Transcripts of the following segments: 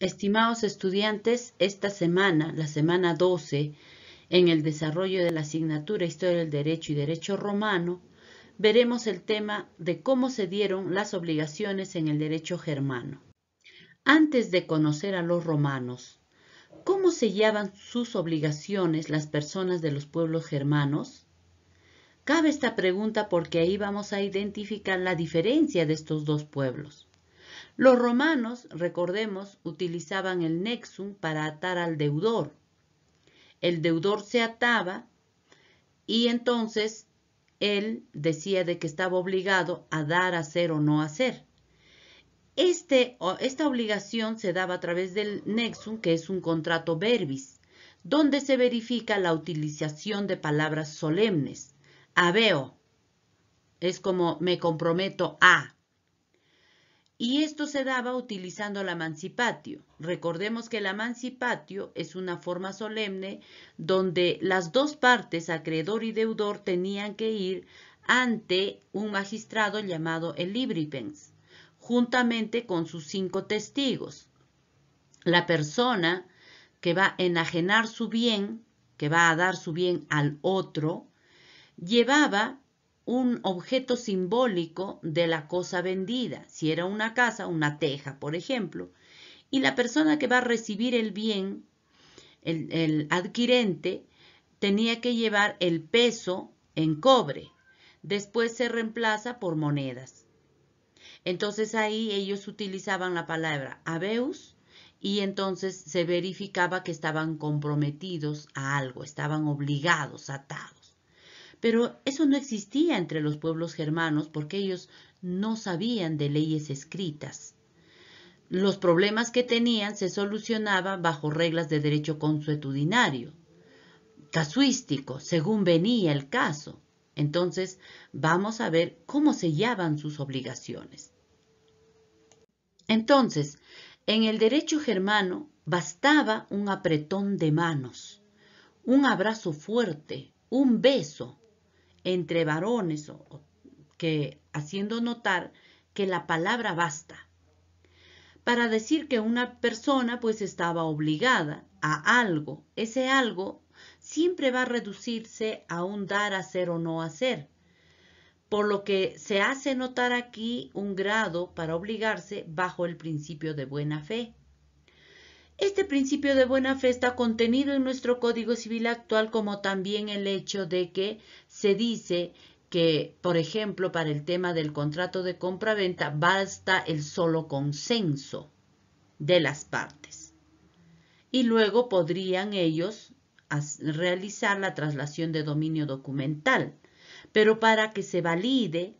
Estimados estudiantes, esta semana, la semana 12, en el desarrollo de la asignatura Historia del Derecho y Derecho Romano, veremos el tema de cómo se dieron las obligaciones en el derecho germano. Antes de conocer a los romanos, ¿cómo sellaban sus obligaciones las personas de los pueblos germanos? Cabe esta pregunta porque ahí vamos a identificar la diferencia de estos dos pueblos. Los romanos, recordemos, utilizaban el nexum para atar al deudor. El deudor se ataba y entonces él decía de que estaba obligado a dar, hacer o no hacer. Este, esta obligación se daba a través del nexum, que es un contrato verbis, donde se verifica la utilización de palabras solemnes. Aveo es como me comprometo a, y esto se daba utilizando el mancipatio. Recordemos que el mancipatio es una forma solemne donde las dos partes, acreedor y deudor, tenían que ir ante un magistrado llamado el libripens, juntamente con sus cinco testigos. La persona que va a enajenar su bien, que va a dar su bien al otro, llevaba un objeto simbólico de la cosa vendida, si era una casa, una teja, por ejemplo, y la persona que va a recibir el bien, el, adquirente, tenía que llevar el peso en cobre, después se reemplaza por monedas. Entonces ahí ellos utilizaban la palabra habeus y entonces se verificaba que estaban comprometidos a algo, estaban obligados, atados. Pero eso no existía entre los pueblos germanos porque ellos no sabían de leyes escritas. Los problemas que tenían se solucionaban bajo reglas de derecho consuetudinario, casuístico, según venía el caso. Entonces, vamos a ver cómo sellaban sus obligaciones. Entonces, en el derecho germano bastaba un apretón de manos, un abrazo fuerte, un beso, entre varones, que haciendo notar que la palabra basta para decir que una persona pues estaba obligada a algo. Ese algo siempre va a reducirse a un dar, hacer o no hacer. Por lo que se hace notar aquí un grado para obligarse bajo el principio de buena fe. Este principio de buena fe está contenido en nuestro Código Civil actual como también el hecho de que se dice que, por ejemplo, para el tema del contrato de compra-venta, basta el solo consenso de las partes. Y luego podrían ellos realizar la traslación de dominio documental. Pero para que se valide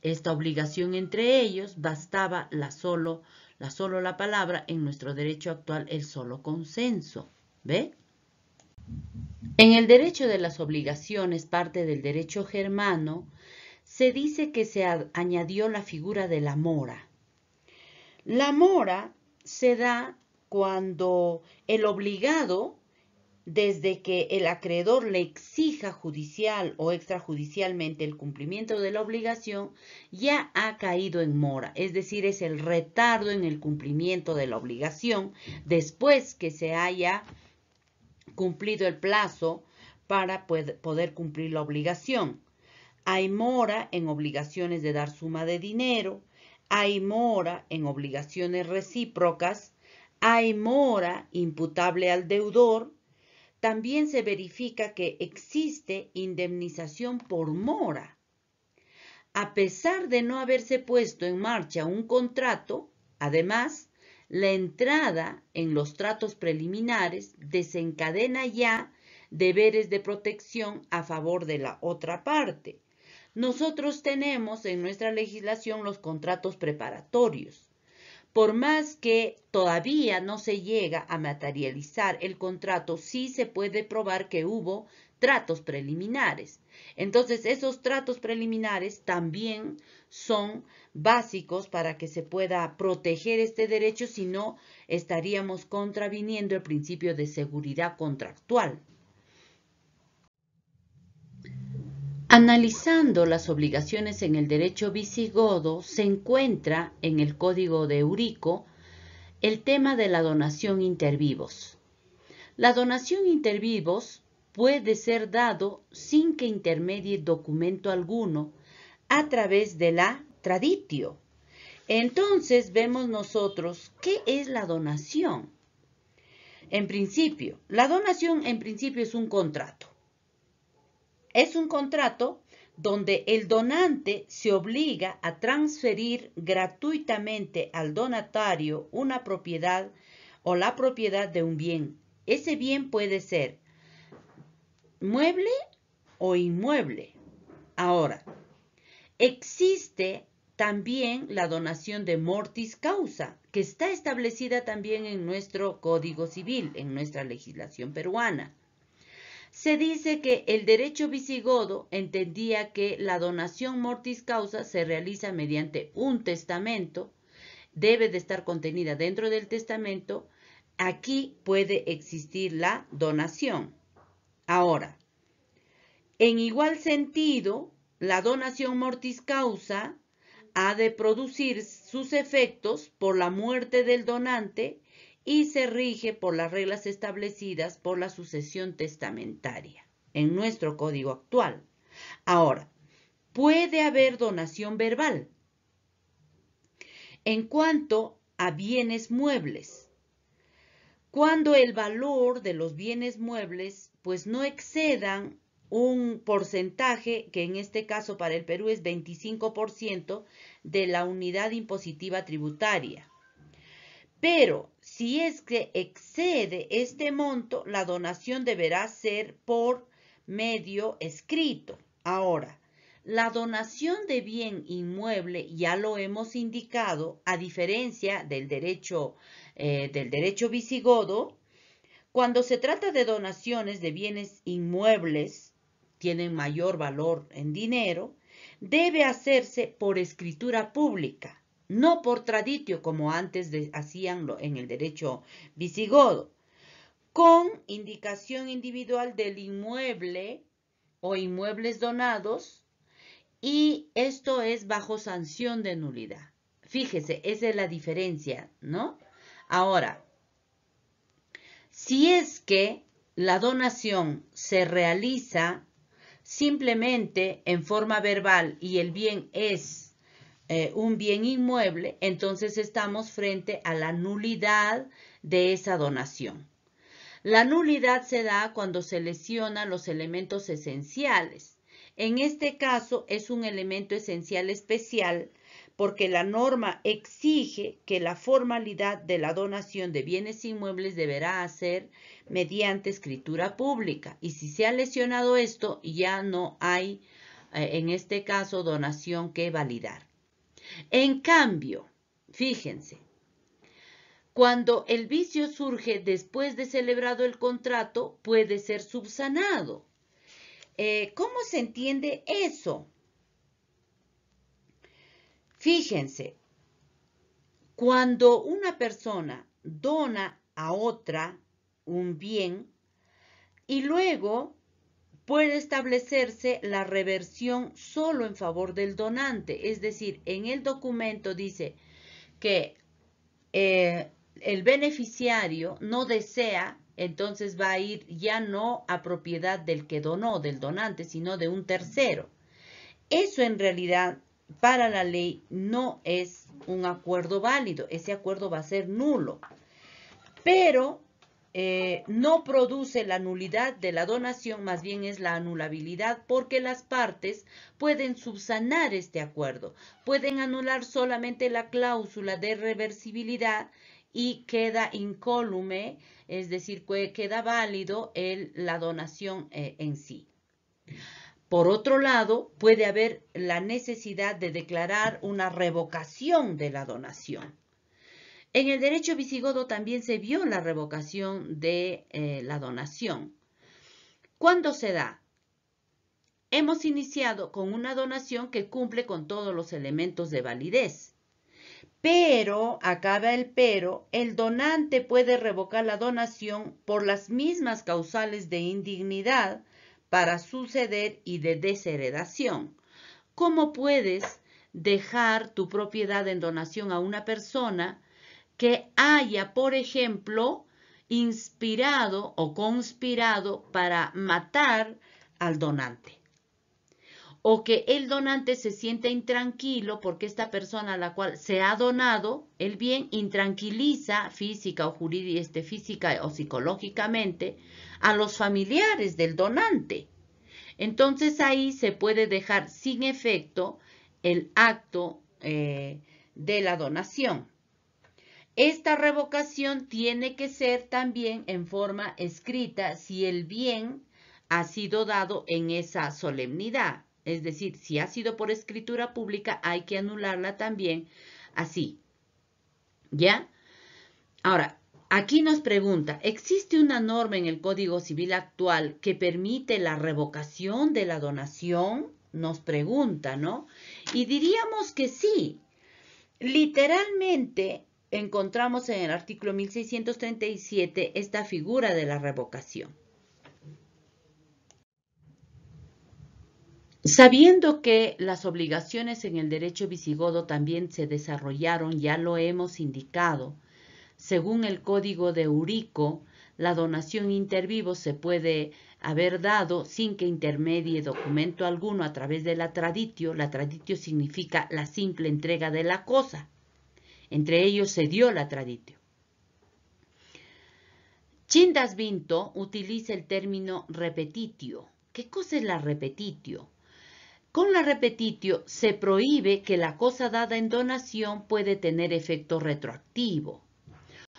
esta obligación entre ellos, bastaba la solo solo la palabra, en nuestro derecho actual el solo consenso. ¿Ve? En el derecho de las obligaciones, parte del derecho germano, se dice que se añadió la figura de la mora. La mora se da cuando el obligado desde que el acreedor le exija judicial o extrajudicialmente el cumplimiento de la obligación, ya ha caído en mora, es decir, es el retardo en el cumplimiento de la obligación después que se haya cumplido el plazo para poder cumplir la obligación. Hay mora en obligaciones de dar suma de dinero, hay mora en obligaciones recíprocas, hay mora imputable al deudor, también se verifica que existe indemnización por mora. A pesar de no haberse puesto en marcha un contrato, además, la entrada en los tratos preliminares desencadena ya deberes de protección a favor de la otra parte. Nosotros tenemos en nuestra legislación los contratos preparatorios. Por más que todavía no se llega a materializar el contrato, sí se puede probar que hubo tratos preliminares. Entonces, esos tratos preliminares también son básicos para que se pueda proteger este derecho, si no estaríamos contraviniendo el principio de seguridad contractual. Analizando las obligaciones en el derecho visigodo, se encuentra en el Código de Eurico el tema de la donación inter vivos. La donación inter vivos puede ser dado sin que intermedie documento alguno a través de la traditio. Entonces vemos nosotros qué es la donación. En principio, la donación en principio es un contrato es un contrato donde el donante se obliga a transferir gratuitamente al donatario una propiedad o la propiedad de un bien. Ese bien puede ser mueble o inmueble. Ahora, existe también la donación de mortis causa, que está establecida también en nuestro Código Civil, en nuestra legislación peruana se dice que el derecho visigodo entendía que la donación mortis causa se realiza mediante un testamento, debe de estar contenida dentro del testamento, aquí puede existir la donación. Ahora, en igual sentido, la donación mortis causa ha de producir sus efectos por la muerte del donante y se rige por las reglas establecidas por la sucesión testamentaria en nuestro código actual. Ahora, puede haber donación verbal. En cuanto a bienes muebles, cuando el valor de los bienes muebles pues no excedan un porcentaje, que en este caso para el Perú es 25% de la unidad impositiva tributaria pero si es que excede este monto, la donación deberá ser por medio escrito. Ahora, la donación de bien inmueble ya lo hemos indicado, a diferencia del derecho, eh, del derecho visigodo, cuando se trata de donaciones de bienes inmuebles, tienen mayor valor en dinero, debe hacerse por escritura pública no por traditio como antes de, hacían en el derecho visigodo, con indicación individual del inmueble o inmuebles donados y esto es bajo sanción de nulidad. Fíjese, esa es la diferencia, ¿no? Ahora, si es que la donación se realiza simplemente en forma verbal y el bien es eh, un bien inmueble, entonces estamos frente a la nulidad de esa donación. La nulidad se da cuando se lesionan los elementos esenciales. En este caso es un elemento esencial especial porque la norma exige que la formalidad de la donación de bienes inmuebles deberá hacer mediante escritura pública. Y si se ha lesionado esto, ya no hay, eh, en este caso, donación que validar. En cambio, fíjense, cuando el vicio surge después de celebrado el contrato, puede ser subsanado. Eh, ¿Cómo se entiende eso? Fíjense, cuando una persona dona a otra un bien y luego puede establecerse la reversión solo en favor del donante. Es decir, en el documento dice que eh, el beneficiario no desea, entonces va a ir ya no a propiedad del que donó, del donante, sino de un tercero. Eso en realidad para la ley no es un acuerdo válido. Ese acuerdo va a ser nulo. Pero eh, no produce la nulidad de la donación, más bien es la anulabilidad, porque las partes pueden subsanar este acuerdo, pueden anular solamente la cláusula de reversibilidad y queda incólume, es decir, queda válido la donación eh, en sí. Por otro lado, puede haber la necesidad de declarar una revocación de la donación. En el derecho visigodo también se vio la revocación de eh, la donación. ¿Cuándo se da? Hemos iniciado con una donación que cumple con todos los elementos de validez. Pero, acaba el pero, el donante puede revocar la donación por las mismas causales de indignidad para suceder y de desheredación. ¿Cómo puedes dejar tu propiedad en donación a una persona que haya, por ejemplo, inspirado o conspirado para matar al donante. O que el donante se sienta intranquilo porque esta persona a la cual se ha donado el bien intranquiliza física o jurídica, este, física o psicológicamente a los familiares del donante. Entonces ahí se puede dejar sin efecto el acto eh, de la donación. Esta revocación tiene que ser también en forma escrita si el bien ha sido dado en esa solemnidad. Es decir, si ha sido por escritura pública, hay que anularla también así. ¿Ya? Ahora, aquí nos pregunta, ¿existe una norma en el Código Civil actual que permite la revocación de la donación? Nos pregunta, ¿no? Y diríamos que sí. Literalmente, encontramos en el artículo 1637 esta figura de la revocación. Sabiendo que las obligaciones en el derecho visigodo también se desarrollaron, ya lo hemos indicado, según el código de Eurico, la donación inter vivos se puede haber dado sin que intermedie documento alguno a través de la traditio. La traditio significa la simple entrega de la cosa. Entre ellos se dio la traditio. Chindas Vinto utiliza el término repetitio. ¿Qué cosa es la repetitio? Con la repetitio se prohíbe que la cosa dada en donación puede tener efecto retroactivo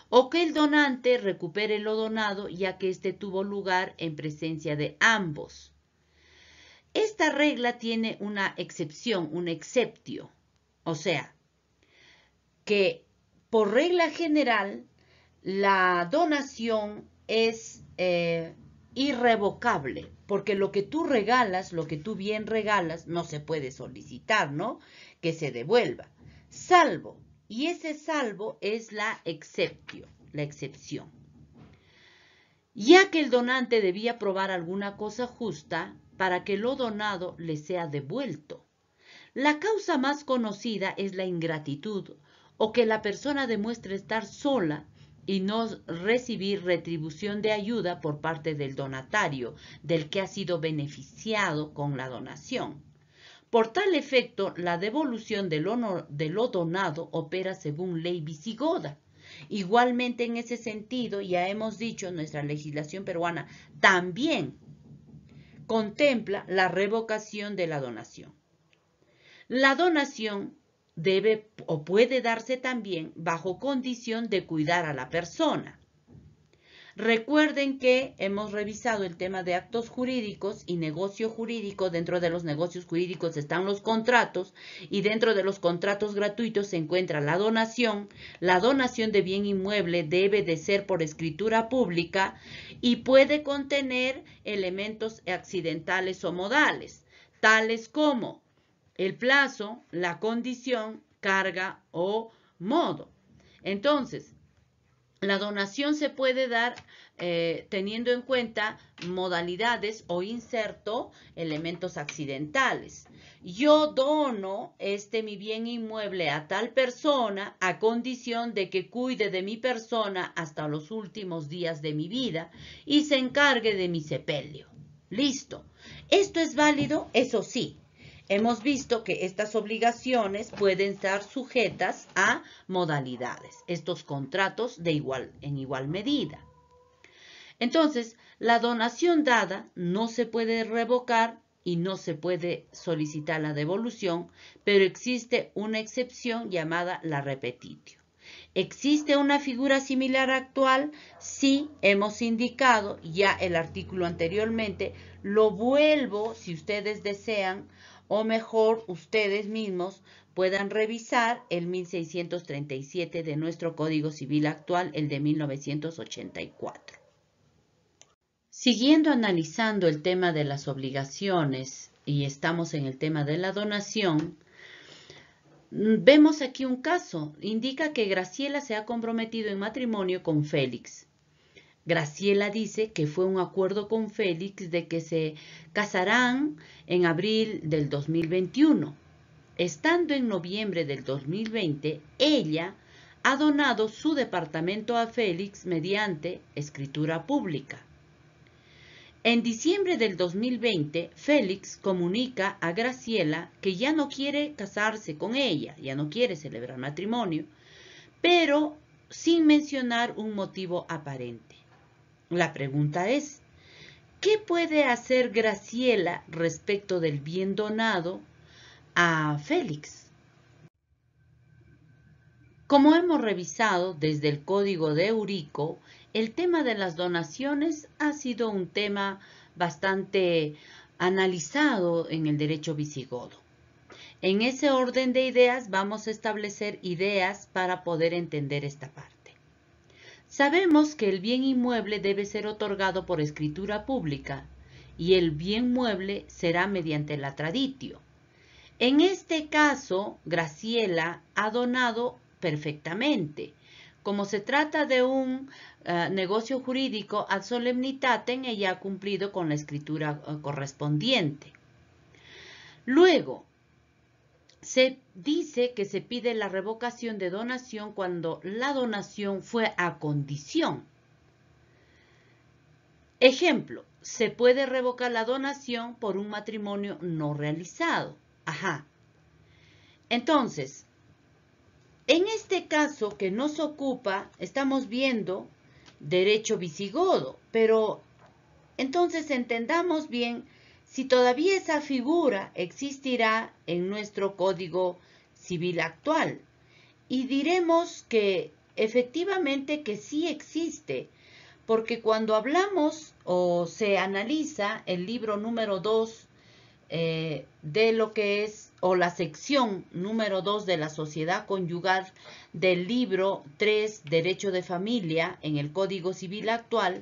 o que el donante recupere lo donado ya que este tuvo lugar en presencia de ambos. Esta regla tiene una excepción, un exceptio, o sea, que por regla general la donación es eh, irrevocable, porque lo que tú regalas, lo que tú bien regalas, no se puede solicitar, ¿no? Que se devuelva, salvo, y ese salvo es la la excepción. Ya que el donante debía probar alguna cosa justa para que lo donado le sea devuelto. La causa más conocida es la ingratitud o que la persona demuestre estar sola y no recibir retribución de ayuda por parte del donatario, del que ha sido beneficiado con la donación. Por tal efecto, la devolución de lo, de lo donado opera según ley visigoda. Igualmente, en ese sentido, ya hemos dicho, nuestra legislación peruana también contempla la revocación de la donación. La donación debe o puede darse también bajo condición de cuidar a la persona. Recuerden que hemos revisado el tema de actos jurídicos y negocio jurídico. Dentro de los negocios jurídicos están los contratos y dentro de los contratos gratuitos se encuentra la donación. La donación de bien inmueble debe de ser por escritura pública y puede contener elementos accidentales o modales, tales como el plazo, la condición, carga o modo. Entonces, la donación se puede dar eh, teniendo en cuenta modalidades o inserto elementos accidentales. Yo dono este mi bien inmueble a tal persona a condición de que cuide de mi persona hasta los últimos días de mi vida y se encargue de mi sepelio. Listo. Esto es válido, eso sí, Hemos visto que estas obligaciones pueden estar sujetas a modalidades, estos contratos de igual, en igual medida. Entonces, la donación dada no se puede revocar y no se puede solicitar la devolución, pero existe una excepción llamada la repetitio. ¿Existe una figura similar actual? Sí, hemos indicado ya el artículo anteriormente. Lo vuelvo, si ustedes desean, o mejor ustedes mismos puedan revisar el 1637 de nuestro Código Civil actual, el de 1984. Siguiendo analizando el tema de las obligaciones y estamos en el tema de la donación, vemos aquí un caso. Indica que Graciela se ha comprometido en matrimonio con Félix. Graciela dice que fue un acuerdo con Félix de que se casarán en abril del 2021. Estando en noviembre del 2020, ella ha donado su departamento a Félix mediante escritura pública. En diciembre del 2020, Félix comunica a Graciela que ya no quiere casarse con ella, ya no quiere celebrar matrimonio, pero sin mencionar un motivo aparente. La pregunta es, ¿qué puede hacer Graciela respecto del bien donado a Félix? Como hemos revisado desde el Código de Eurico, el tema de las donaciones ha sido un tema bastante analizado en el derecho visigodo. En ese orden de ideas vamos a establecer ideas para poder entender esta parte. Sabemos que el bien inmueble debe ser otorgado por escritura pública y el bien mueble será mediante la traditio. En este caso, Graciela ha donado perfectamente. Como se trata de un eh, negocio jurídico ad solemnitatem, ella ha cumplido con la escritura eh, correspondiente. Luego, se dice que se pide la revocación de donación cuando la donación fue a condición. Ejemplo, se puede revocar la donación por un matrimonio no realizado. Ajá. Entonces, en este caso que nos ocupa, estamos viendo derecho visigodo, pero entonces entendamos bien si todavía esa figura existirá en nuestro Código Civil actual. Y diremos que efectivamente que sí existe, porque cuando hablamos o se analiza el libro número 2 eh, de lo que es, o la sección número 2 de la sociedad conyugal del libro 3, Derecho de Familia, en el Código Civil actual,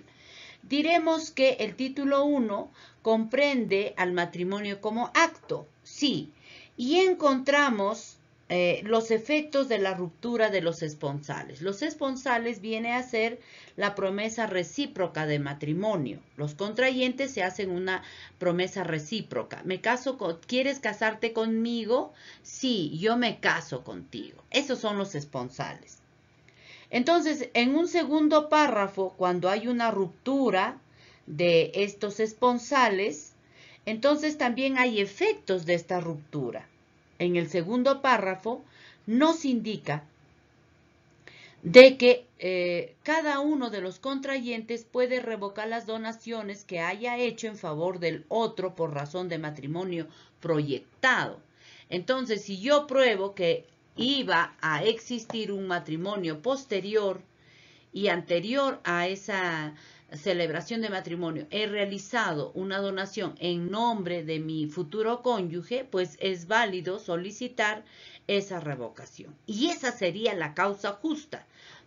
diremos que el título 1 comprende al matrimonio como acto, sí, y encontramos eh, los efectos de la ruptura de los esponsales. Los esponsales viene a ser la promesa recíproca de matrimonio. Los contrayentes se hacen una promesa recíproca. Me caso con, ¿quieres casarte conmigo? Sí, yo me caso contigo. Esos son los esponsales. Entonces, en un segundo párrafo, cuando hay una ruptura de estos esponsales, entonces también hay efectos de esta ruptura. En el segundo párrafo nos indica de que eh, cada uno de los contrayentes puede revocar las donaciones que haya hecho en favor del otro por razón de matrimonio proyectado. Entonces, si yo pruebo que iba a existir un matrimonio posterior y anterior a esa celebración de matrimonio he realizado una donación en nombre de mi futuro cónyuge, pues es válido solicitar esa revocación. Y esa sería la causa justa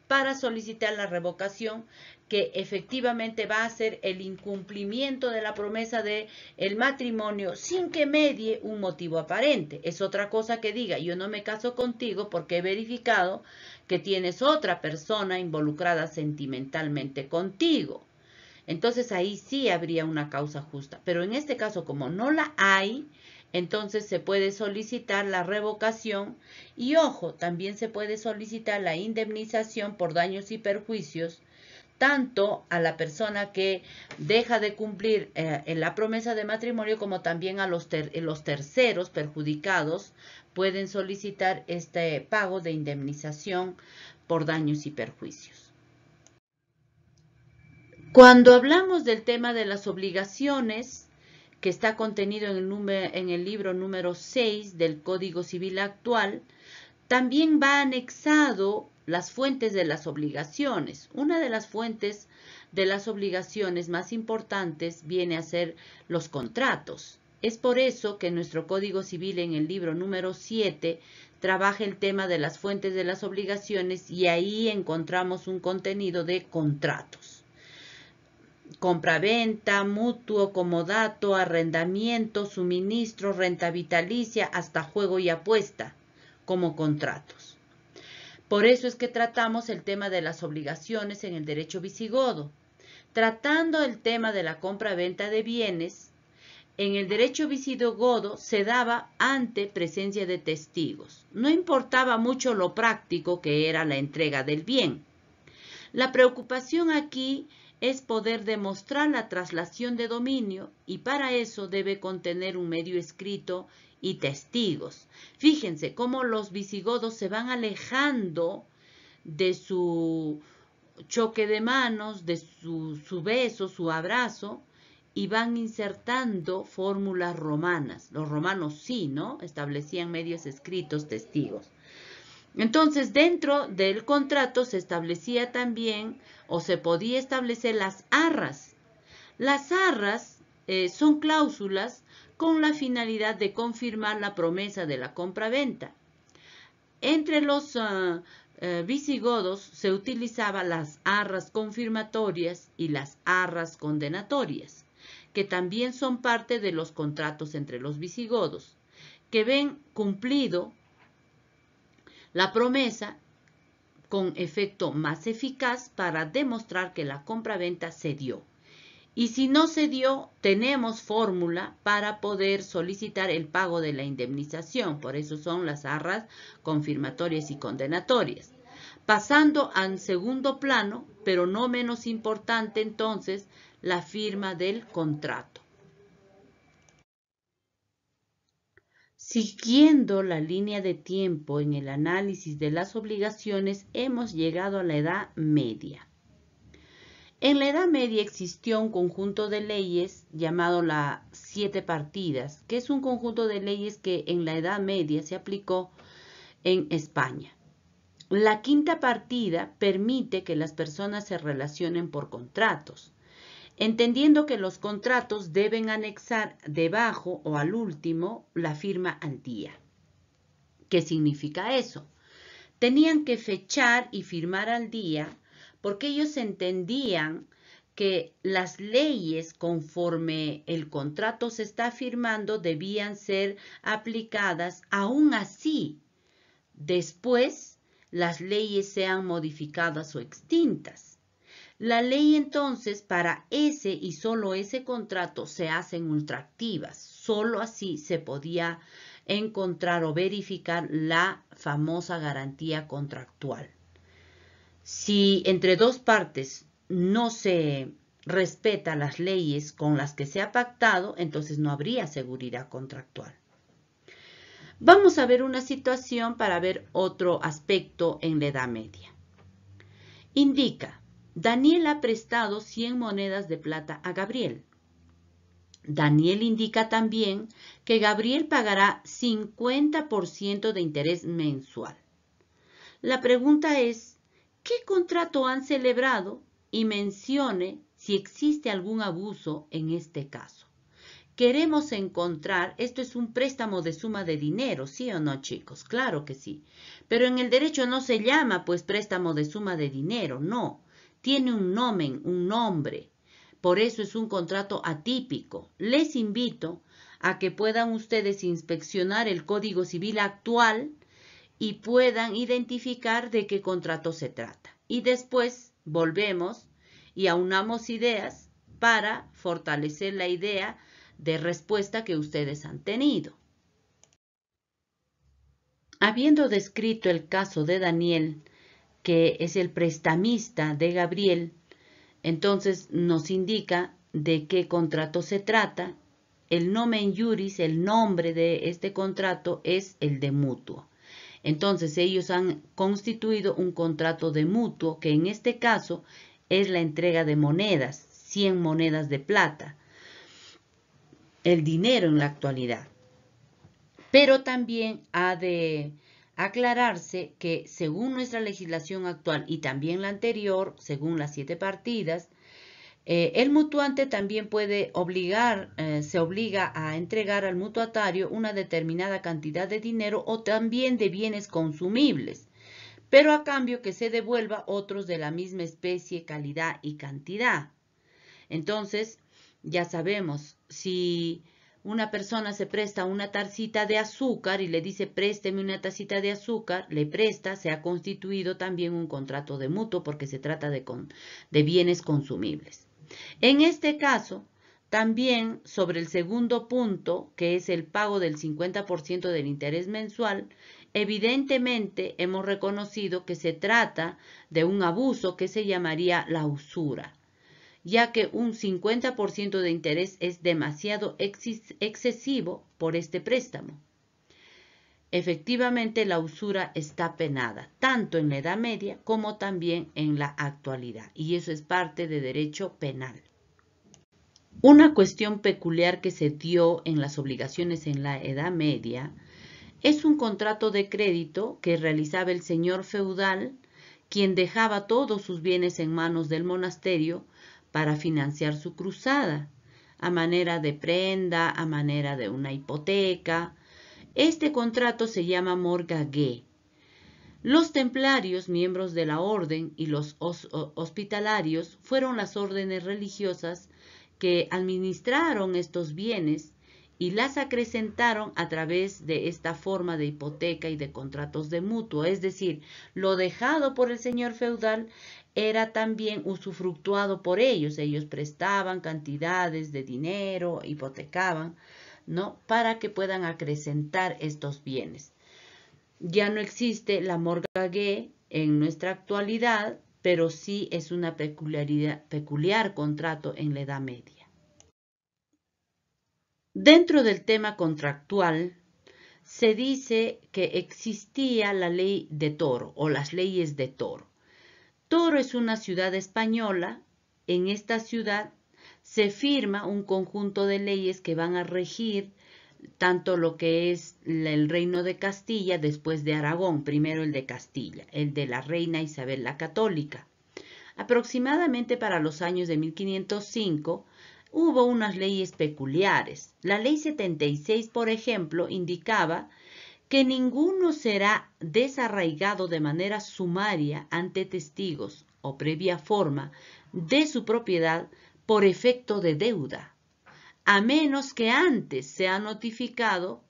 para solicitar la revocación que efectivamente va a ser el incumplimiento de la promesa de el matrimonio sin que medie un motivo aparente. Es otra cosa que diga, yo no me caso contigo porque he verificado que tienes otra persona involucrada sentimentalmente contigo. Entonces ahí sí habría una causa justa, pero en este caso como no la hay, entonces se puede solicitar la revocación y, ojo, también se puede solicitar la indemnización por daños y perjuicios tanto a la persona que deja de cumplir eh, en la promesa de matrimonio como también a los terceros perjudicados pueden solicitar este pago de indemnización por daños y perjuicios. Cuando hablamos del tema de las obligaciones, que está contenido en el, en el libro número 6 del Código Civil actual, también va anexado las fuentes de las obligaciones. Una de las fuentes de las obligaciones más importantes viene a ser los contratos. Es por eso que nuestro Código Civil en el libro número 7 trabaja el tema de las fuentes de las obligaciones y ahí encontramos un contenido de contratos. Compra-venta, mutuo, comodato, arrendamiento, suministro, renta vitalicia, hasta juego y apuesta, como contratos. Por eso es que tratamos el tema de las obligaciones en el derecho visigodo. Tratando el tema de la compra-venta de bienes, en el derecho visigodo se daba ante presencia de testigos. No importaba mucho lo práctico que era la entrega del bien. La preocupación aquí es poder demostrar la traslación de dominio y para eso debe contener un medio escrito y testigos. Fíjense cómo los visigodos se van alejando de su choque de manos, de su, beso, su abrazo, y van insertando fórmulas romanas. Los romanos sí, ¿no? Establecían medios escritos, testigos. Entonces, dentro del contrato se establecía también o se podía establecer las arras. Las arras eh, son cláusulas con la finalidad de confirmar la promesa de la compraventa. Entre los ah, eh, visigodos se utilizaban las arras confirmatorias y las arras condenatorias, que también son parte de los contratos entre los visigodos, que ven cumplido la promesa con efecto más eficaz para demostrar que la venta se dio. Y si no se dio, tenemos fórmula para poder solicitar el pago de la indemnización. Por eso son las arras confirmatorias y condenatorias. Pasando al segundo plano, pero no menos importante entonces, la firma del contrato. Siguiendo la línea de tiempo en el análisis de las obligaciones, hemos llegado a la Edad Media. En la Edad Media existió un conjunto de leyes llamado las Siete Partidas, que es un conjunto de leyes que en la Edad Media se aplicó en España. La quinta partida permite que las personas se relacionen por contratos entendiendo que los contratos deben anexar debajo o al último la firma día. ¿Qué significa eso? Tenían que fechar y firmar al día porque ellos entendían que las leyes conforme el contrato se está firmando debían ser aplicadas aún así. Después las leyes sean modificadas o extintas. La ley entonces para ese y solo ese contrato se hacen ultraactivas. Solo así se podía encontrar o verificar la famosa garantía contractual. Si entre dos partes no se respeta las leyes con las que se ha pactado, entonces no habría seguridad contractual. Vamos a ver una situación para ver otro aspecto en la Edad Media. Indica, Daniel ha prestado 100 monedas de plata a Gabriel. Daniel indica también que Gabriel pagará 50% de interés mensual. La pregunta es, ¿qué contrato han celebrado? Y mencione si existe algún abuso en este caso. Queremos encontrar, esto es un préstamo de suma de dinero, ¿sí o no, chicos? Claro que sí. Pero en el derecho no se llama pues préstamo de suma de dinero, no tiene un nomen, un nombre. Por eso es un contrato atípico. Les invito a que puedan ustedes inspeccionar el Código Civil actual y puedan identificar de qué contrato se trata. Y después volvemos y aunamos ideas para fortalecer la idea de respuesta que ustedes han tenido. Habiendo descrito el caso de Daniel que es el prestamista de Gabriel, entonces nos indica de qué contrato se trata. El nomen juris, el nombre de este contrato es el de mutuo. Entonces ellos han constituido un contrato de mutuo que en este caso es la entrega de monedas, 100 monedas de plata, el dinero en la actualidad. Pero también ha de aclararse que, según nuestra legislación actual y también la anterior, según las siete partidas, eh, el mutuante también puede obligar, eh, se obliga a entregar al mutuatario una determinada cantidad de dinero o también de bienes consumibles, pero a cambio que se devuelva otros de la misma especie, calidad y cantidad. Entonces, ya sabemos, si una persona se presta una tacita de azúcar y le dice présteme una tacita de azúcar, le presta, se ha constituido también un contrato de mutuo porque se trata de, de bienes consumibles. En este caso, también sobre el segundo punto, que es el pago del 50% del interés mensual, evidentemente hemos reconocido que se trata de un abuso que se llamaría la usura ya que un 50% de interés es demasiado excesivo por este préstamo. Efectivamente, la usura está penada, tanto en la Edad Media como también en la actualidad, y eso es parte de derecho penal. Una cuestión peculiar que se dio en las obligaciones en la Edad Media es un contrato de crédito que realizaba el señor feudal, quien dejaba todos sus bienes en manos del monasterio para financiar su cruzada, a manera de prenda, a manera de una hipoteca. Este contrato se llama morgagué. Los templarios, miembros de la orden, y los hospitalarios fueron las órdenes religiosas que administraron estos bienes y las acrecentaron a través de esta forma de hipoteca y de contratos de mutuo, es decir, lo dejado por el señor feudal era también usufructuado por ellos. Ellos prestaban cantidades de dinero, hipotecaban, ¿no? Para que puedan acrecentar estos bienes. Ya no existe la Gay en nuestra actualidad, pero sí es una peculiar contrato en la Edad Media. Dentro del tema contractual, se dice que existía la ley de toro o las leyes de toro. Toro es una ciudad española. En esta ciudad se firma un conjunto de leyes que van a regir tanto lo que es el reino de Castilla después de Aragón, primero el de Castilla, el de la reina Isabel la Católica. Aproximadamente para los años de 1505 hubo unas leyes peculiares. La ley 76, por ejemplo, indicaba que ninguno será desarraigado de manera sumaria ante testigos o previa forma de su propiedad por efecto de deuda, a menos que antes sea notificado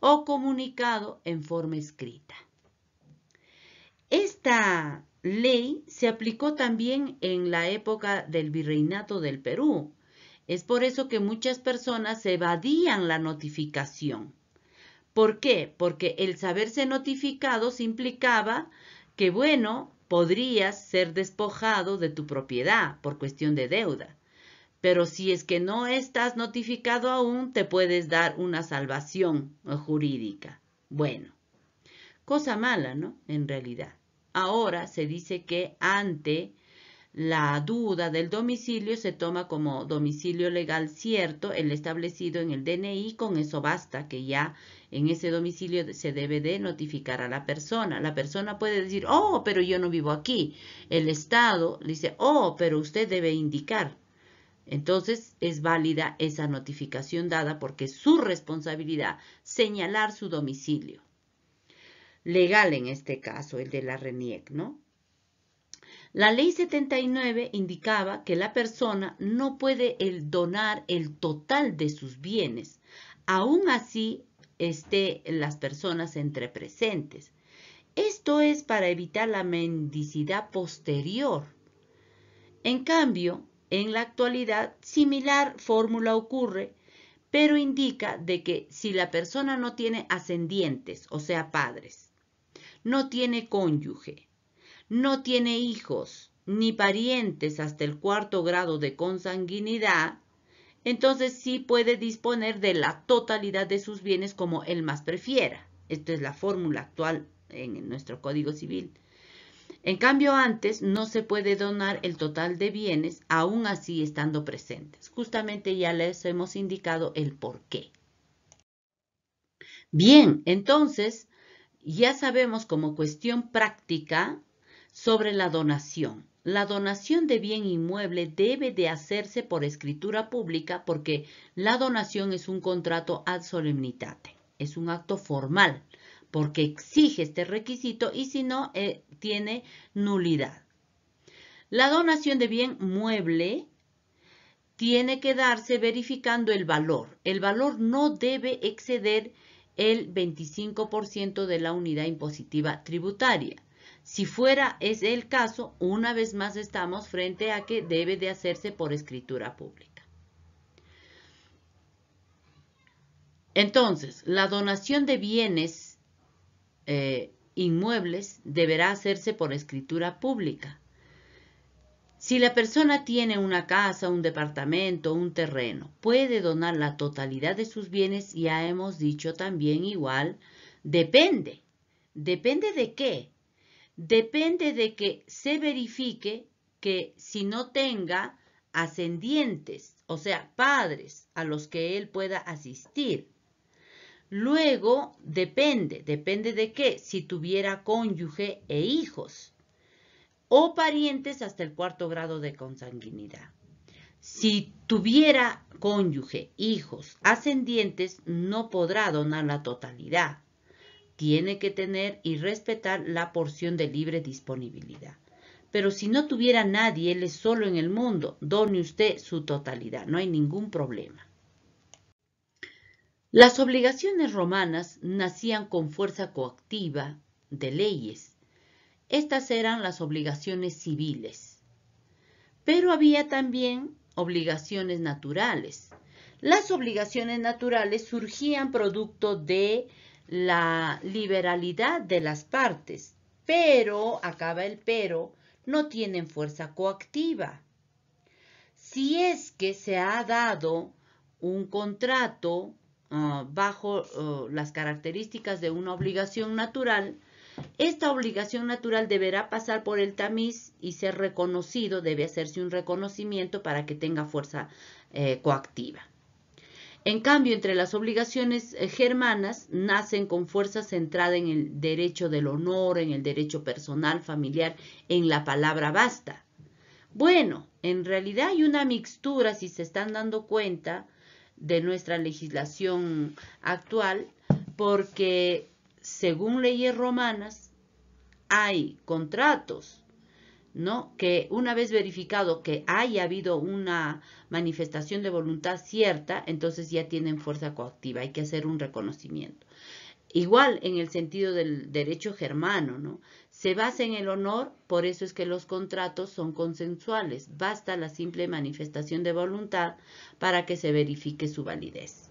o comunicado en forma escrita. Esta ley se aplicó también en la época del virreinato del Perú. Es por eso que muchas personas evadían la notificación ¿Por qué? Porque el saberse notificado implicaba que, bueno, podrías ser despojado de tu propiedad por cuestión de deuda. Pero si es que no estás notificado aún, te puedes dar una salvación jurídica. Bueno, cosa mala, ¿no? En realidad. Ahora se dice que ante la duda del domicilio se toma como domicilio legal cierto el establecido en el DNI, con eso basta que ya en ese domicilio se debe de notificar a la persona. La persona puede decir, oh, pero yo no vivo aquí. El Estado dice, oh, pero usted debe indicar. Entonces es válida esa notificación dada porque es su responsabilidad señalar su domicilio. Legal en este caso, el de la RENIEC, ¿no? La ley 79 indicaba que la persona no puede el donar el total de sus bienes. Aún así, esté las personas entre presentes. Esto es para evitar la mendicidad posterior. En cambio, en la actualidad, similar fórmula ocurre, pero indica de que si la persona no tiene ascendientes, o sea, padres, no tiene cónyuge, no tiene hijos, ni parientes hasta el cuarto grado de consanguinidad, entonces sí puede disponer de la totalidad de sus bienes como él más prefiera. Esto es la fórmula actual en nuestro Código Civil. En cambio, antes no se puede donar el total de bienes, aún así estando presentes. Justamente ya les hemos indicado el por qué. Bien, entonces ya sabemos como cuestión práctica sobre la donación. La donación de bien inmueble debe de hacerse por escritura pública porque la donación es un contrato ad solemnitate, es un acto formal porque exige este requisito y si no, eh, tiene nulidad. La donación de bien mueble tiene que darse verificando el valor. El valor no debe exceder el 25% de la unidad impositiva tributaria. Si fuera es el caso, una vez más estamos frente a que debe de hacerse por escritura pública. Entonces, la donación de bienes eh, inmuebles deberá hacerse por escritura pública. Si la persona tiene una casa, un departamento, un terreno, puede donar la totalidad de sus bienes, ya hemos dicho también igual, depende. ¿Depende de qué? depende de que se verifique que si no tenga ascendientes, o sea, padres a los que él pueda asistir. Luego, depende, depende de qué, si tuviera cónyuge e hijos o parientes hasta el cuarto grado de consanguinidad. Si tuviera cónyuge, hijos, ascendientes, no podrá donar la totalidad tiene que tener y respetar la porción de libre disponibilidad. Pero si no tuviera nadie, él es solo en el mundo, done usted su totalidad, no hay ningún problema. Las obligaciones romanas nacían con fuerza coactiva de leyes. Estas eran las obligaciones civiles. Pero había también obligaciones naturales. Las obligaciones naturales surgían producto de la liberalidad de las partes, pero, acaba el pero, no tienen fuerza coactiva. Si es que se ha dado un contrato ah, bajo ah, las características de una obligación natural, esta obligación natural deberá pasar por el tamiz y ser reconocido, debe hacerse un reconocimiento para que tenga fuerza eh, coactiva. En cambio, entre las obligaciones eh, germanas nacen con fuerza centrada en el derecho del honor, en el derecho personal, familiar, en la palabra basta. Bueno, en realidad hay una mixtura, si se están dando cuenta, de nuestra legislación actual, porque según leyes romanas hay contratos ¿no? Que una vez verificado que haya habido una manifestación de voluntad cierta, entonces ya tienen fuerza coactiva, hay que hacer un reconocimiento. Igual en el sentido del derecho germano, ¿no? Se basa en el honor, por eso es que los contratos son consensuales. Basta la simple manifestación de voluntad para que se verifique su validez.